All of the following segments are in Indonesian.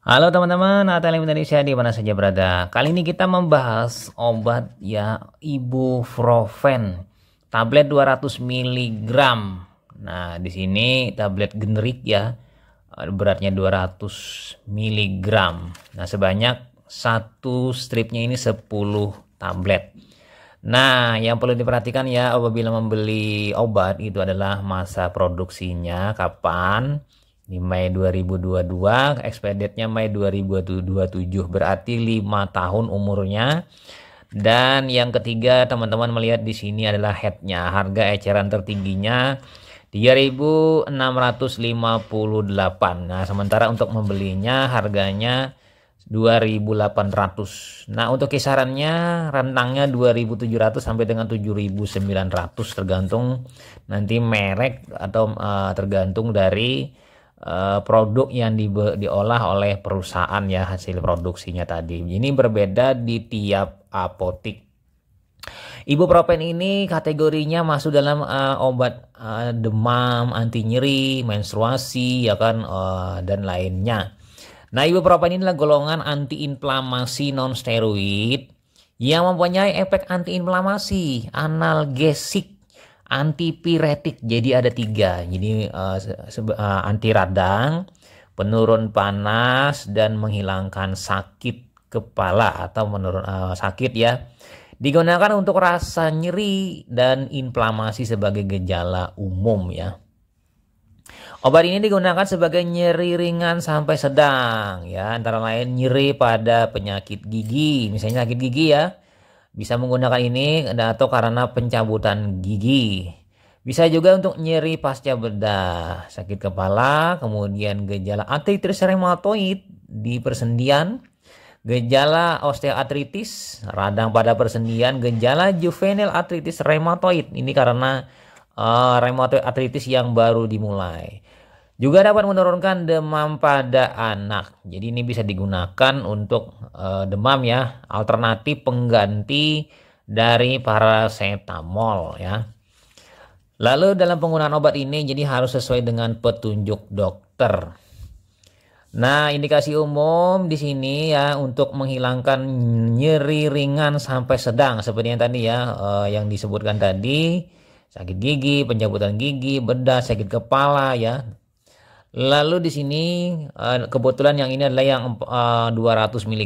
Halo teman-teman, Atelier Indonesia di mana saja berada. Kali ini kita membahas obat ya ibuprofen, tablet 200 mg. Nah, di sini tablet generik ya, eh, beratnya 200 mg. Nah, sebanyak satu stripnya ini 10 tablet. Nah, yang perlu diperhatikan ya apabila membeli obat itu adalah masa produksinya kapan, di Mei 2022, expedednya Mei 2027, berarti 5 tahun umurnya. Dan yang ketiga teman-teman melihat di sini adalah headnya, harga eceran tertingginya 3658. Nah, sementara untuk membelinya harganya 2800. Nah, untuk kisarannya rentangnya 2700 sampai dengan 7900 tergantung nanti merek atau uh, tergantung dari Eh, produk yang di, diolah oleh perusahaan ya hasil produksinya tadi. Ini berbeda di tiap apotik. Ibu propen ini kategorinya masuk dalam uh, obat uh, demam, anti nyeri, menstruasi ya kan uh, dan lainnya. Nah, ibu propen ini adalah golongan antiinflamasi non steroid yang mempunyai efek antiinflamasi, analgesik antipiretik jadi ada tiga jadi uh, uh, anti radang penurun panas dan menghilangkan sakit kepala atau menurun uh, sakit ya digunakan untuk rasa nyeri dan inflamasi sebagai gejala umum ya Obat ini digunakan sebagai nyeri ringan sampai sedang ya, antara lain nyeri pada penyakit gigi, misalnya sakit gigi ya, bisa menggunakan ini atau karena pencabutan gigi. Bisa juga untuk nyeri pasca bedah, sakit kepala, kemudian gejala artritis rheumatoid di persendian, gejala osteoartritis, radang pada persendian, gejala juvenile artritis rheumatoid. Ini karena uh, eh, rheumatoid artritis yang baru dimulai. Juga dapat menurunkan demam pada anak. Jadi ini bisa digunakan untuk e, demam ya, alternatif pengganti dari paracetamol ya. Lalu dalam penggunaan obat ini jadi harus sesuai dengan petunjuk dokter. Nah, indikasi umum di sini ya untuk menghilangkan nyeri ringan sampai sedang seperti yang tadi ya eh, yang disebutkan tadi sakit gigi, pencabutan gigi, bedah, sakit kepala ya, Lalu di sini eh, kebetulan yang ini adalah yang 200 eh, mg,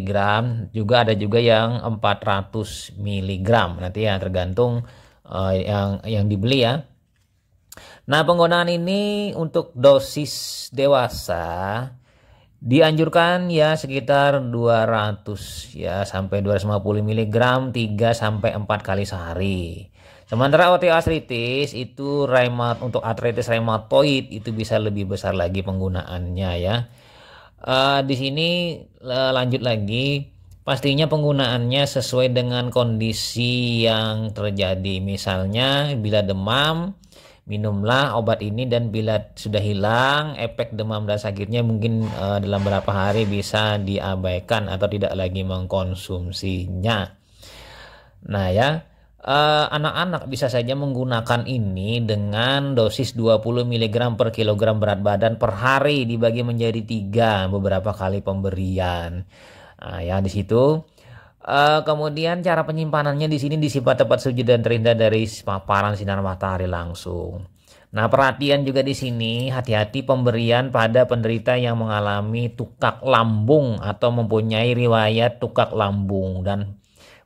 juga ada juga yang 400 mg nanti ya tergantung eh, yang yang dibeli ya. Nah, penggunaan ini untuk dosis dewasa dianjurkan ya sekitar 200 ya sampai 250 mg 3 sampai 4 kali sehari. Sementara osteoartritis itu reumat untuk artritis reumatoid itu bisa lebih besar lagi penggunaannya ya. Uh, di sini uh, lanjut lagi pastinya penggunaannya sesuai dengan kondisi yang terjadi. Misalnya bila demam minumlah obat ini dan bila sudah hilang efek demam dan sakitnya mungkin uh, dalam beberapa hari bisa diabaikan atau tidak lagi mengkonsumsinya. Nah ya Eh, anak-anak uh, bisa saja menggunakan ini dengan dosis 20 mg per kilogram berat badan per hari dibagi menjadi tiga beberapa kali pemberian. Nah, ya di situ uh, kemudian cara penyimpanannya di sini disimpan tepat sujud dan terhindar dari paparan sinar matahari langsung. Nah, perhatian juga di sini, hati-hati pemberian pada penderita yang mengalami tukak lambung atau mempunyai riwayat tukak lambung dan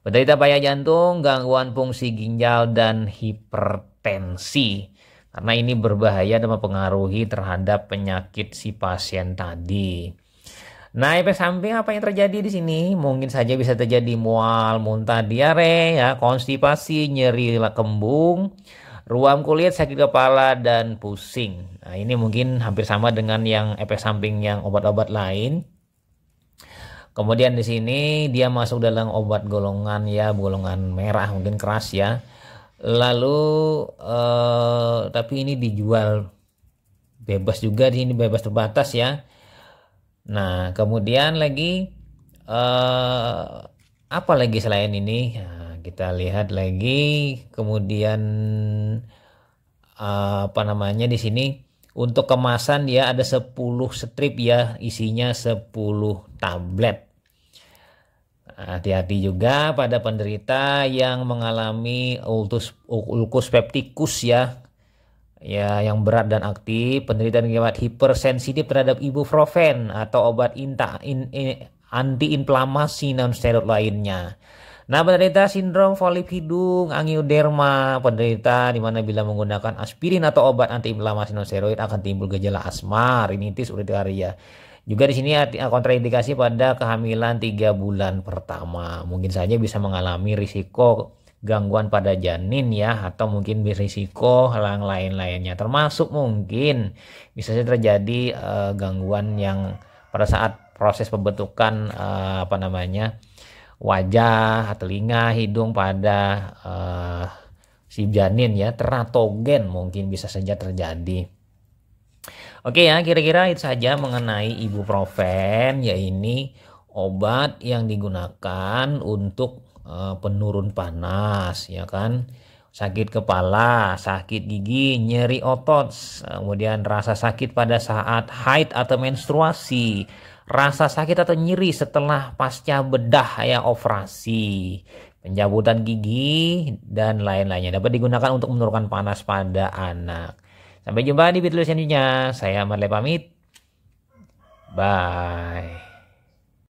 Penderita payah jantung, gangguan fungsi ginjal, dan hipertensi. Karena ini berbahaya dan mempengaruhi terhadap penyakit si pasien tadi. Nah, efek samping apa yang terjadi di sini? Mungkin saja bisa terjadi mual, muntah, diare, ya, konstipasi, nyeri kembung, ruam kulit, sakit kepala, dan pusing. Nah, ini mungkin hampir sama dengan yang efek samping yang obat-obat lain. Kemudian di sini dia masuk dalam obat golongan ya, golongan merah mungkin keras ya. Lalu eh, tapi ini dijual bebas juga di sini bebas terbatas ya. Nah, kemudian lagi eh, apa lagi selain ini? Nah, kita lihat lagi kemudian eh, apa namanya di sini untuk kemasan dia ada 10 strip ya, isinya 10 tablet. Hati-hati juga pada penderita yang mengalami ulkus ulkus peptikus ya. Ya, yang berat dan aktif, penderita dengan hipersensitif terhadap ibuprofen atau obat inta, in, in, antiinflamasi non steroid lainnya. Nah, penderita sindrom folip hidung, angioderma, penderita di mana bila menggunakan aspirin atau obat antiinflamasi non steroid akan timbul gejala asma, rinitis, urtikaria. Juga di sini kontraindikasi pada kehamilan tiga bulan pertama. Mungkin saja bisa mengalami risiko gangguan pada janin ya atau mungkin berisiko hal lain-lainnya termasuk mungkin bisa saja terjadi uh, gangguan yang pada saat proses pembentukan uh, apa namanya wajah, telinga, hidung pada uh, si janin ya teratogen mungkin bisa saja terjadi. Oke ya, kira-kira itu saja mengenai ibuprofen, ya ini obat yang digunakan untuk uh, penurun panas, ya kan? Sakit kepala, sakit gigi, nyeri otot, kemudian rasa sakit pada saat haid atau menstruasi, rasa sakit atau nyeri setelah pasca bedah ya operasi, penjabutan gigi dan lain-lainnya dapat digunakan untuk menurunkan panas pada anak. Sampai jumpa di video selanjutnya. Saya Marle pamit. Bye.